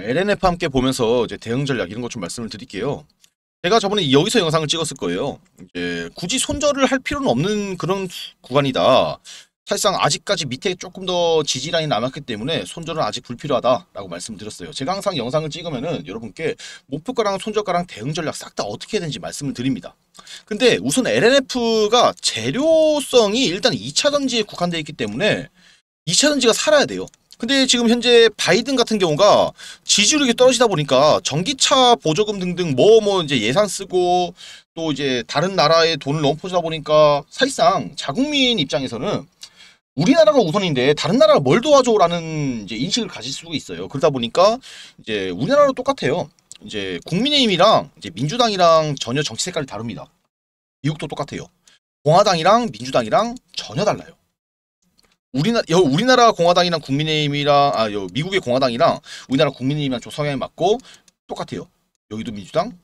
LNF 아, 함께 보면서 이제 대응 전략 이런 것 좀 말씀을 드릴게요. 제가 저번에 여기서 영상을 찍었을 거예요. 이제 굳이 손절을 할 필요는 없는 그런 구간이다. 사실상 아직까지 밑에 조금 더 지지라인이 남았기 때문에 손절은 아직 불필요하다라고 말씀드렸어요. 제가 항상 영상을 찍으면은 여러분께 목표가랑 손절가랑 대응 전략 싹 다 어떻게 해야 되는지 말씀을 드립니다. 근데 우선 LNF가 재료성이 일단 2차전지에 국한되어 있기 때문에 2차전지가 살아야 돼요. 근데 지금 현재 바이든 같은 경우가 지지율이 떨어지다 보니까 전기차 보조금 등등 뭐뭐 뭐 이제 예산 쓰고 또 이제 다른 나라의 돈을 넘어 퍼주다 보니까 사실상 자국민 입장에서는 우리나라가 우선인데 다른 나라가 뭘 도와줘라는 이제 인식을 가질 수가 있어요. 그러다 보니까 이제 우리나라도 똑같아요. 이제 국민의힘이랑 이제 민주당이랑 전혀 정치 색깔이 다릅니다. 미국도 똑같아요. 공화당이랑 민주당이랑 전혀 달라요. 우리나 여 우리나라 공화당이랑 국민의힘이랑 아여 미국의 공화당이랑 우리나라 국민의힘이랑 좀 성향이 맞고 똑같아요. 여기도 민주당.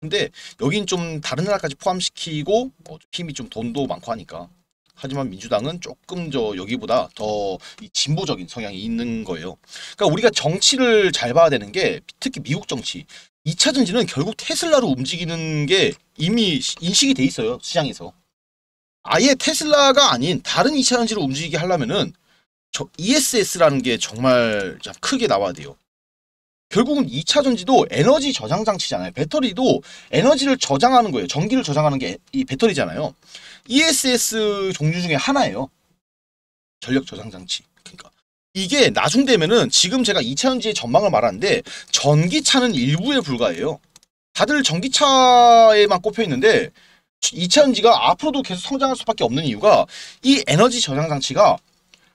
근데 여긴 좀 다른 나라까지 포함시키고 어, 힘이 좀 돈도 많고 하니까. 하지만 민주당은 조금 저 여기보다 더 진보적인 성향이 있는 거예요. 그러니까 우리가 정치를 잘 봐야 되는 게 특히 미국 정치. 2차 전지는 결국 테슬라로 움직이는 게 이미 인식이 돼 있어요. 시장에서. 아예 테슬라가 아닌 다른 2차전지를 움직이게 하려면은 저 ESS라는 게 정말 크게 나와야 돼요. 결국은 2차전지도 에너지 저장 장치잖아요. 배터리도 에너지를 저장하는 거예요. 전기를 저장하는 게 이 배터리잖아요. ESS 종류 중에 하나예요. 전력 저장 장치. 그러니까 이게 나중 되면은 지금 제가 2차전지의 전망을 말하는데 전기차는 일부에 불과해요. 다들 전기차에만 꼽혀 있는데 이차전지가 앞으로도 계속 성장할 수밖에 없는 이유가 이 에너지 저장 장치가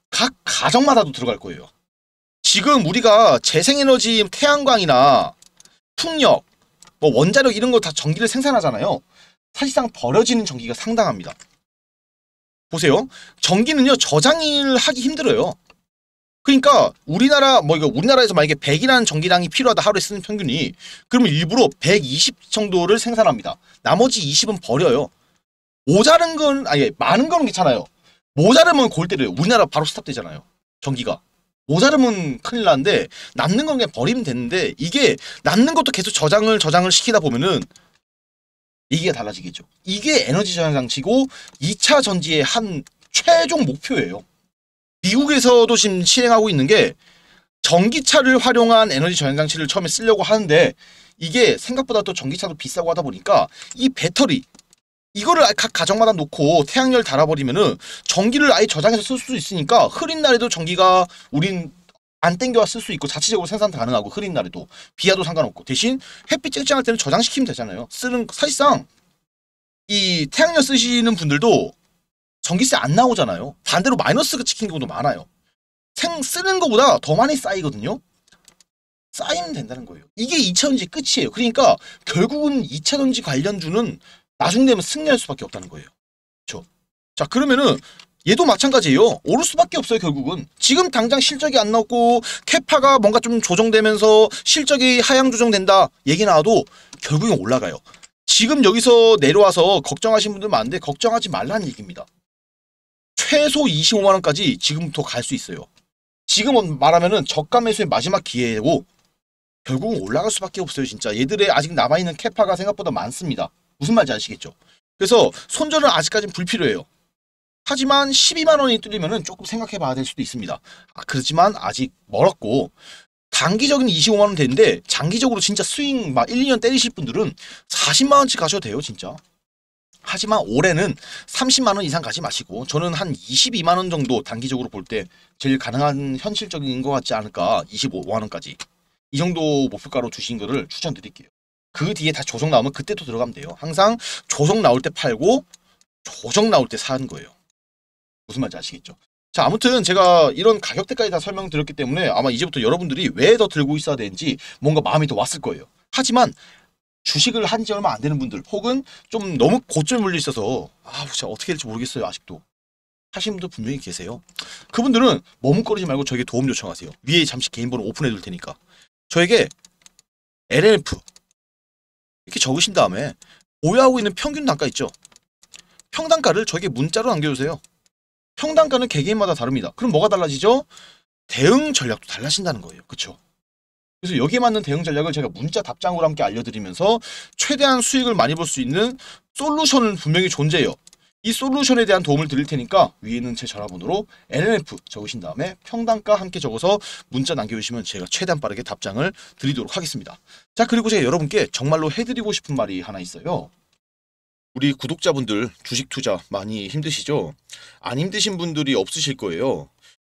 각 가정마다도 들어갈 거예요. 지금 우리가 재생에너지 태양광이나 풍력, 뭐 원자력 이런 거 다 전기를 생산하잖아요. 사실상 버려지는 전기가 상당합니다. 보세요. 전기는요. 저장을 하기 힘들어요. 그러니까 우리나라 뭐 이거 우리나라에서 만약에 100이라는 전기량이 필요하다 하루에 쓰는 평균이 그러면 일부러 120 정도를 생산합니다. 나머지 20은 버려요. 모자른 건 아니 많은 건 괜찮아요. 모자르면 골때려요. 우리나라 바로 스탑되잖아요. 전기가. 모자르면 큰일 나는데 남는 건 그냥 버리면 되는데 이게 남는 것도 계속 저장을 저장을 시키다 보면은 얘기가 달라지겠죠. 이게 에너지 저장 장치고 2차 전지의 한 최종 목표예요. 미국에서도 지금 실행하고 있는 게 전기차를 활용한 에너지 저장 장치를 처음에 쓰려고 하는데 이게 생각보다 또 전기차도 비싸고 하다 보니까 이 배터리 이거를 각 가정마다 놓고 태양열 달아버리면은 전기를 아예 저장해서 쓸 수 있으니까 흐린 날에도 전기가 우린 안 땡겨와 쓸 수 있고 자체적으로 생산 가능하고 흐린 날에도 비와도 상관없고 대신 햇빛 쨍쨍할 때는 저장시키면 되잖아요. 쓰는 사실상 이 태양열 쓰시는 분들도 전기세 안 나오잖아요. 반대로 마이너스가 찍힌 경우도 많아요. 생 쓰는 것보다 더 많이 쌓이거든요. 쌓이면 된다는 거예요. 이게 2차전지 끝이에요. 그러니까 결국은 2차전지 관련주는 나중 되면 승리할 수밖에 없다는 거예요. 자 그러면은 얘도 마찬가지예요. 오를 수밖에 없어요. 결국은. 지금 당장 실적이 안 나왔고 캐파가 뭔가 좀 조정되면서 실적이 하향 조정된다 얘기 나와도 결국엔 올라가요. 지금 여기서 내려와서 걱정하시는 분들 많은데 걱정하지 말라는 얘기입니다. 최소 25만 원까지 지금부터 갈 수 있어요. 지금 말하면은 저가 매수의 마지막 기회고 결국은 올라갈 수밖에 없어요. 진짜 얘들의 아직 남아있는 캐파가 생각보다 많습니다. 무슨 말인지 아시겠죠? 그래서 손절은 아직까지는 불필요해요. 하지만 12만 원이 뚫리면 조금 생각해 봐야 될 수도 있습니다. 아, 그렇지만 아직 멀었고 단기적인 25만 원 되는데 장기적으로 진짜 스윙 막 1, 2년 때리실 분들은 40만 원씩 가셔도 돼요. 진짜. 하지만 올해는 30만 원 이상 가지 마시고 저는 한 22만 원 정도 단기적으로 볼 때 제일 가능한 현실적인 것 같지 않을까 25만 원까지 이 정도 목표가로 주신 거를 추천드릴게요. 그 뒤에 다 조정 나오면 그때 또 들어가면 돼요. 항상 조정 나올 때 팔고 조정 나올 때 사는 거예요. 무슨 말인지 아시겠죠? 자 아무튼 제가 이런 가격대까지 다 설명드렸기 때문에 아마 이제부터 여러분들이 왜 더 들고 있어야 되는지 뭔가 마음이 더 왔을 거예요. 하지만 주식을 한 지 얼마 안 되는 분들 혹은 좀 너무 고점에 물리 있어서 아 진짜 어떻게 될지 모르겠어요 아직도 하시는분도 분명히 계세요 그분들은 머뭇거리지 말고 저에게 도움 요청하세요 위에 잠시 개인번호 오픈해 둘 테니까 저에게 LLF 이렇게 적으신 다음에 보유하고 있는 평균 단가 있죠 평단가를 저에게 문자로 남겨주세요 평단가는 개개인마다 다릅니다 그럼 뭐가 달라지죠? 대응 전략도 달라진다는 거예요 그쵸 그래서 여기에 맞는 대응 전략을 제가 문자 답장으로 함께 알려드리면서 최대한 수익을 많이 볼 수 있는 솔루션은 분명히 존재해요. 이 솔루션에 대한 도움을 드릴 테니까 위에 있는 제 전화번호로 LNF 적으신 다음에 평단가 함께 적어서 문자 남겨주시면 제가 최대한 빠르게 답장을 드리도록 하겠습니다. 자 그리고 제가 여러분께 정말로 해드리고 싶은 말이 하나 있어요. 우리 구독자분들 주식 투자 많이 힘드시죠? 안 힘드신 분들이 없으실 거예요.